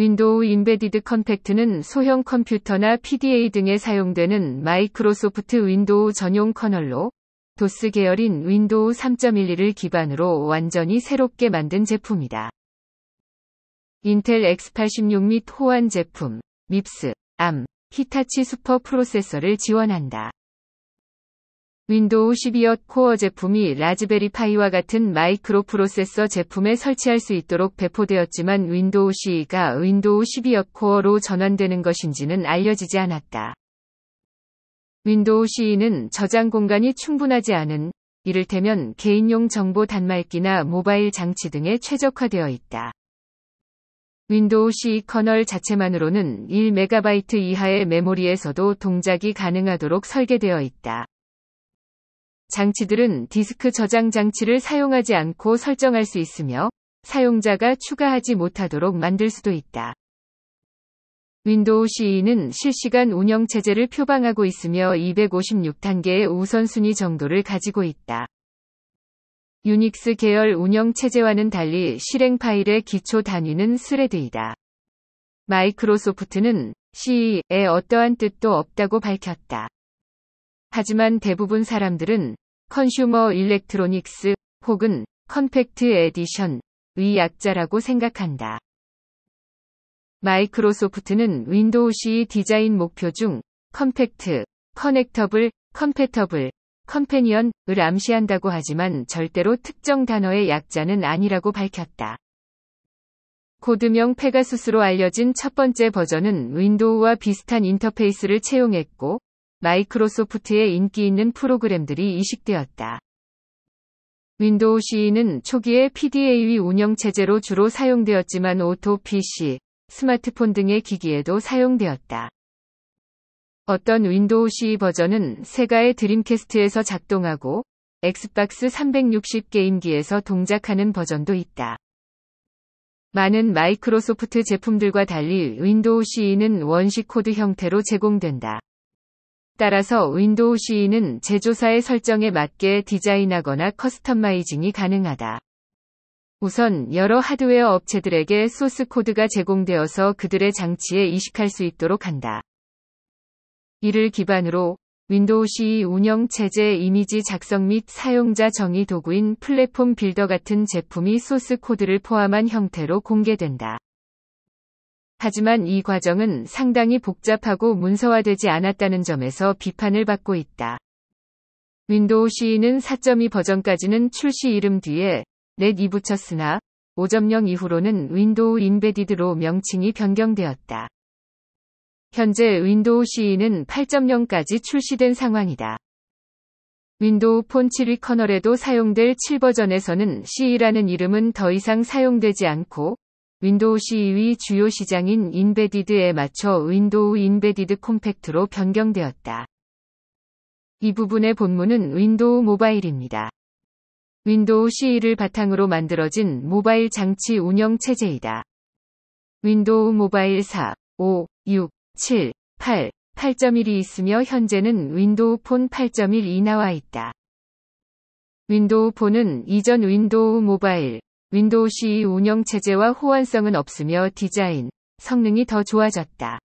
윈도우 인베디드 컨택트는 소형 컴퓨터나 PDA 등에 사용되는 마이크로소프트 윈도우 전용 커널로 도스 계열인 윈도우 3.11을 기반으로 완전히 새롭게 만든 제품이다. 인텔 x86 및 호환 제품, 밉스, 암, 히타치 슈퍼 프로세서를 지원한다. 윈도우 12여 코어 제품이 라즈베리 파이와 같은 마이크로 프로세서 제품에 설치할 수 있도록 배포되었지만 윈도우 CE가 윈도우 12여 코어로 전환되는 것인지는 알려지지 않았다. 윈도우 CE는 저장 공간이 충분하지 않은 이를테면 개인용 정보 단말기나 모바일 장치 등에 최적화되어 있다. 윈도우 CE 커널 자체만으로는 1MB 이하의 메모리에서도 동작이 가능하도록 설계되어 있다. 장치들은 디스크 저장 장치를 사용하지 않고 설정할 수 있으며 사용자가 추가하지 못하도록 만들 수도 있다. 윈도우 CE는 실시간 운영 체제를 표방하고 있으며 256단계의 우선순위 정도를 가지고 있다. 유닉스 계열 운영 체제와는 달리 실행 파일의 기초 단위는 스레드이다. 마이크로소프트는 CE에 어떠한 뜻도 없다고 밝혔다. 하지만 대부분 사람들은 컨슈머 일렉트로닉스 혹은 컴팩트 에디션 의 약자라고 생각한다. 마이크로소프트는 윈도우 시 e 디자인 목표 중 컴팩트, 커넥터블, 컴패터블, 컴패니언을 암시한다고 하지만 절대로 특정 단어의 약자는 아니라고 밝혔다. 코드명 페가수스로 알려진 첫 번째 버전은 윈도우와 비슷한 인터페이스를 채용했고 마이크로소프트의 인기 있는 프로그램들이 이식되었다. 윈도우 CE는 초기에 p d a 위 운영체제로 주로 사용되었지만 오토 PC, 스마트폰 등의 기기에도 사용되었다. 어떤 윈도우 CE 버전은 세가의 드림캐스트에서 작동하고 엑스박스 360 게임기에서 동작하는 버전도 있다. 많은 마이크로소프트 제품들과 달리 윈도우 CE는 원시 코드 형태로 제공된다. 따라서 윈도우 CE는 제조사의 설정에 맞게 디자인하거나 커스터마이징이 가능하다. 우선 여러 하드웨어 업체들에게 소스 코드가 제공되어서 그들의 장치에 이식할 수 있도록 한다. 이를 기반으로 윈도우 CE 운영 체제 이미지 작성 및 사용자 정의 도구인 플랫폼 빌더 같은 제품이 소스 코드를 포함한 형태로 공개된다. 하지만 이 과정은 상당히 복잡하고 문서화되지 않았다는 점에서 비판을 받고 있다. 윈도우 CE는 4.2 버전까지는 출시 이름 뒤에 넷이 붙였으나 5.0 이후로는 윈도우 인베디드로 명칭이 변경되었다. 현재 윈도우 CE는 8.0까지 출시된 상황이다. 윈도우 폰 7위 커널에도 사용될 7버전에서는 CE라는 이름은 더 이상 사용되지 않고 윈도우 c 2위 주요 시장인 인베디드에 맞춰 윈도우 인베디드 콤팩트로 변경되었다. 이 부분의 본문은 윈도우 모바일입니다. 윈도우 CE를 바탕으로 만들어진 모바일 장치 운영 체제이다. 윈도우 모바일 4, 5, 6, 7, 8, 8.1이 있으며 현재는 윈도우 폰 8.1이 나와 있다. 윈도우 폰은 이전 윈도우 모바일 윈도우 CE 운영 체제와 호환성은 없으며 디자인, 성능이 더 좋아졌다.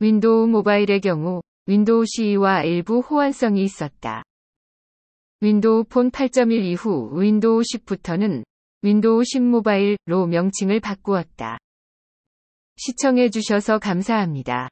윈도우 모바일의 경우 윈도우 CE와 일부 호환성이 있었다. 윈도우 폰 8.1 이후 윈도우 10부터는 윈도우 10 모바일로 명칭을 바꾸었다. 시청해주셔서 감사합니다.